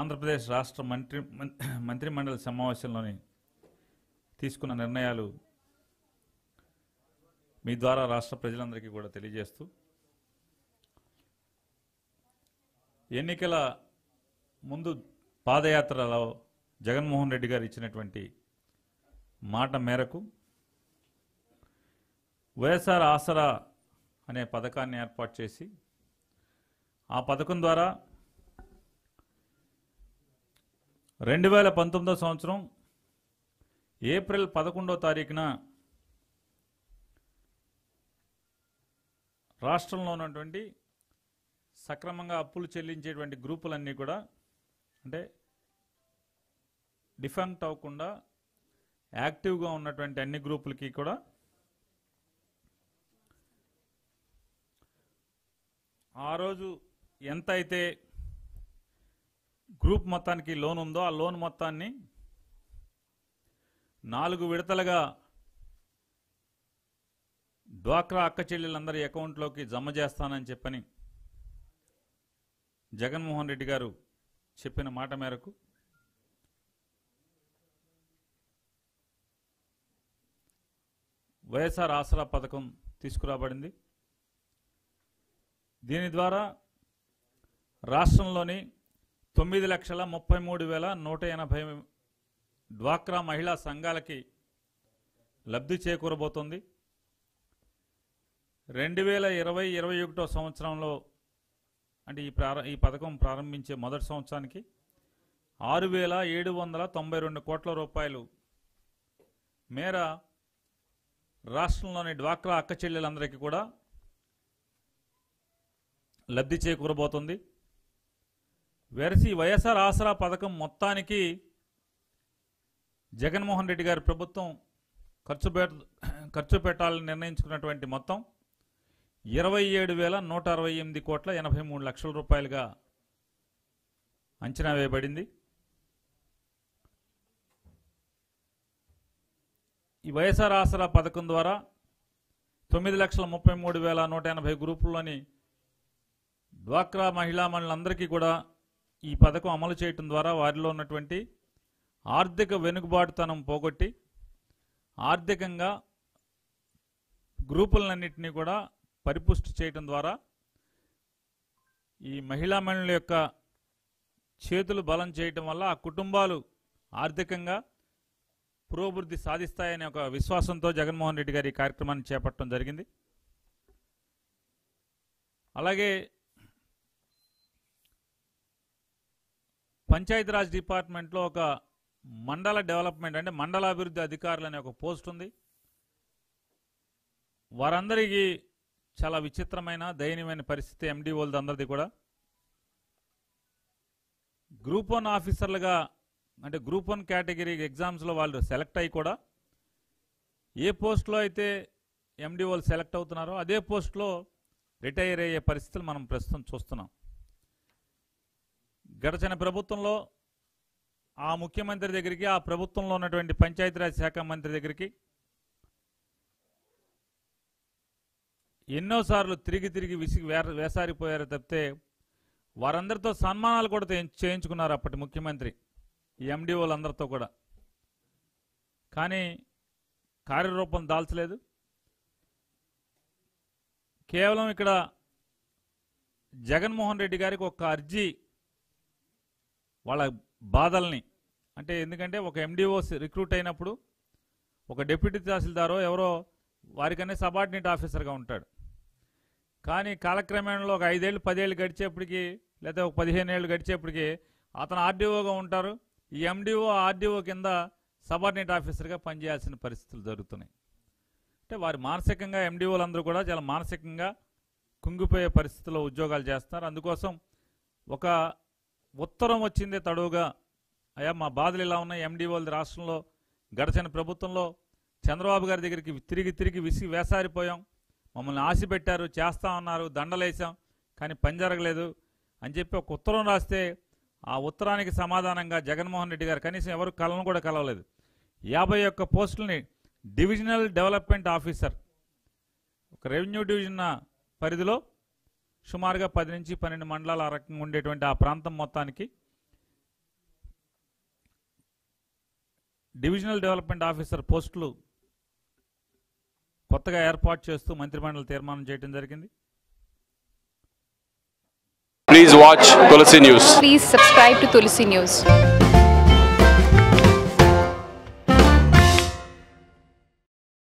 ఆంధ్రప్రదేశ్ రాష్ట్ర మంత్రి మంత్రిమండలి సమావేశంలోని తీసుకున్న నిర్ణయాలు మీ ద్వారా రాష్ట్ర ప్రజలందరికీ కూడా తెలియజేస్తూ ఎన్నికల ముందు పాదయాత్రలో జగన్మోహన్ రెడ్డి గారు ఇచ్చినటువంటి మాట మేరకు వైఎస్ఆర్ ఆసరా అనే పథకాన్ని ఏర్పాటు చేసి ఆ పథకం ద్వారా రెండు వేల పంతొమ్మిదో సంవత్సరం ఏప్రిల్ పదకొండో తారీఖున రాష్ట్రంలో ఉన్నటువంటి సక్రమంగా అప్పులు చెల్లించేటువంటి గ్రూపులన్నీ కూడా అంటే డిఫెంక్ట్ అవ్వకుండా యాక్టివ్గా ఉన్నటువంటి అన్ని గ్రూపులకి కూడా ఆ రోజు ఎంత అయితే గ్రూప్ మొత్తానికి లోన్ ఉందో ఆ లోన్ మొత్తాన్ని నాలుగు విడతలుగా డ్వాక్రా అక్క చెల్లెలందరి అకౌంట్లోకి జమ చేస్తానని చెప్పని జగన్మోహన్ రెడ్డి గారు చెప్పిన మాట మేరకు వైఎస్ఆర్ ఆసరా పథకం తీసుకురాబడింది దీని ద్వారా రాష్ట్రంలోని తొమ్మిది లక్షల ముప్పై మూడు వేల నూట ఎనభై డ్వాక్రా మహిళా సంఘాలకి లబ్ధి చేకూరబోతుంది రెండు వేల ఇరవై ఇరవై ఒకటో సంవత్సరంలో అంటే ఈ ప్రార ఈ పథకం ప్రారంభించే మొదటి సంవత్సరానికి ఆరు వేల ఏడు వందల తొంభై రెండు కోట్ల రూపాయలు మేర రాష్ట్రంలోని డ్వాక్రా అక్క చెల్లెలందరికీ కూడా లబ్ధి చేకూరబోతుంది వెరసి వైఎస్ఆర్ ఆసరా పథకం మొత్తానికి జగన్మోహన్ రెడ్డి గారి ప్రభుత్వం ఖర్చు పెట్ ఖర్చు పెట్టాలని నిర్ణయించుకున్నటువంటి మొత్తం ఇరవై ఏడు వేల నూట అరవై ఎనిమిది కోట్ల ఎనభై మూడు లక్షల రూపాయలుగా అంచనా వేయబడింది ఈ వైఎస్ఆర్ ఆసరా పథకం ద్వారా తొమ్మిది లక్షల ముప్పై మూడు వేల నూట ఎనభై గ్రూపుల్లోని డ్వాక్రా మహిళా మండలందరికీ కూడా ఈ పథకం అమలు చేయటం ద్వారా వారిలో ఉన్నటువంటి ఆర్థిక వెనుకబాటుతనం పోగొట్టి ఆర్థికంగా గ్రూపులన్నింటినీ కూడా పరిపుష్టి చేయటం ద్వారా ఈ మహిళా మహిళల యొక్క చేతులు బలం చేయటం వల్ల ఆ కుటుంబాలు ఆర్థికంగా పురోభివృద్ధి సాధిస్తాయనే ఒక విశ్వాసంతో జగన్మోహన్ రెడ్డి గారి ఈ కార్యక్రమాన్ని చేపట్టడం జరిగింది అలాగే పంచాయతీరాజ్ డిపార్ట్మెంట్లో ఒక మండల డెవలప్మెంట్ అంటే మండలాభివృద్ధి అధికారులు అనే ఒక పోస్ట్ ఉంది వారందరికీ చాలా విచిత్రమైన దయనీయమైన పరిస్థితి ఎండి అందరిది కూడా గ్రూప్ వన్ ఆఫీసర్లుగా అంటే గ్రూప్ వన్ కేటగిరీ ఎగ్జామ్స్లో వాళ్ళు సెలెక్ట్ అయ్యి కూడా ఏ పోస్ట్లో అయితే ఎండి సెలెక్ట్ అవుతున్నారో అదే పోస్ట్లో రిటైర్ అయ్యే పరిస్థితులు మనం ప్రస్తుతం చూస్తున్నాం గడచిన ప్రభుత్వంలో ఆ ముఖ్యమంత్రి దగ్గరికి ఆ ప్రభుత్వంలో ఉన్నటువంటి పంచాయతీరాజ్ శాఖ మంత్రి దగ్గరికి ఎన్నోసార్లు తిరిగి తిరిగి వే వేసారిపోయారు తప్పితే వారందరితో సన్మానాలు కూడా చేయించుకున్నారు అప్పటి ముఖ్యమంత్రి ఎండిఓలందరితో కూడా కానీ కార్యరూపం దాల్చలేదు కేవలం ఇక్కడ జగన్మోహన్ రెడ్డి గారికి ఒక అర్జీ వాళ్ళ బాధల్ని అంటే ఎందుకంటే ఒక ఎండిఓ రిక్రూట్ అయినప్పుడు ఒక డిప్యూటీ తహసీల్దారో ఎవరో వారికనే సబార్డినేట్ ఆఫీసర్గా ఉంటాడు కానీ కాలక్రమేణలో ఒక ఐదేళ్ళు పదేళ్ళు గడిచేప్పటికీ లేదా ఒక పదిహేను ఏళ్ళు గడిచేప్పటికీ అతను ఆర్డీఓగా ఉంటారు ఈ ఎండిఓ ఆర్డీఓ కింద సబార్డినేట్ ఆఫీసర్గా పనిచేయాల్సిన పరిస్థితులు జరుగుతున్నాయి అంటే వారి మానసికంగా ఎండిఓలందరూ కూడా చాలా మానసికంగా కుంగిపోయే పరిస్థితిలో ఉద్యోగాలు చేస్తున్నారు అందుకోసం ఒక ఉత్తరం వచ్చిందే తడువుగా అయ్యా మా బాధలు ఇలా ఉన్నాయి ఎండిఓలది రాష్ట్రంలో గడిచిన ప్రభుత్వంలో చంద్రబాబు గారి దగ్గరికి తిరిగి తిరిగి విసి వేసారిపోయాం మమ్మల్ని ఆశ పెట్టారు చేస్తా ఉన్నారు దండలేసాం కానీ పని జరగలేదు అని చెప్పి ఒక ఉత్తరం రాస్తే ఆ ఉత్తరానికి సమాధానంగా జగన్మోహన్ రెడ్డి గారు కనీసం ఎవరు కలను కూడా కలవలేదు యాభై ఒక్క పోస్టుల్ని డివిజనల్ డెవలప్మెంట్ ఆఫీసర్ ఒక రెవెన్యూ డివిజన్ పరిధిలో సుమారుగా పది నుంచి పన్నెండు మండలాలు ఆ రకంగా ఉండేటువంటి ఆ ప్రాంతం మొత్తానికి డివిజనల్ డెవలప్మెంట్ ఆఫీసర్ పోస్టులు కొత్తగా ఏర్పాటు చేస్తూ మంత్రిమండలి తీర్మానం చేయడం జరిగింది please watch Tulasi news please subscribe to Tulasi news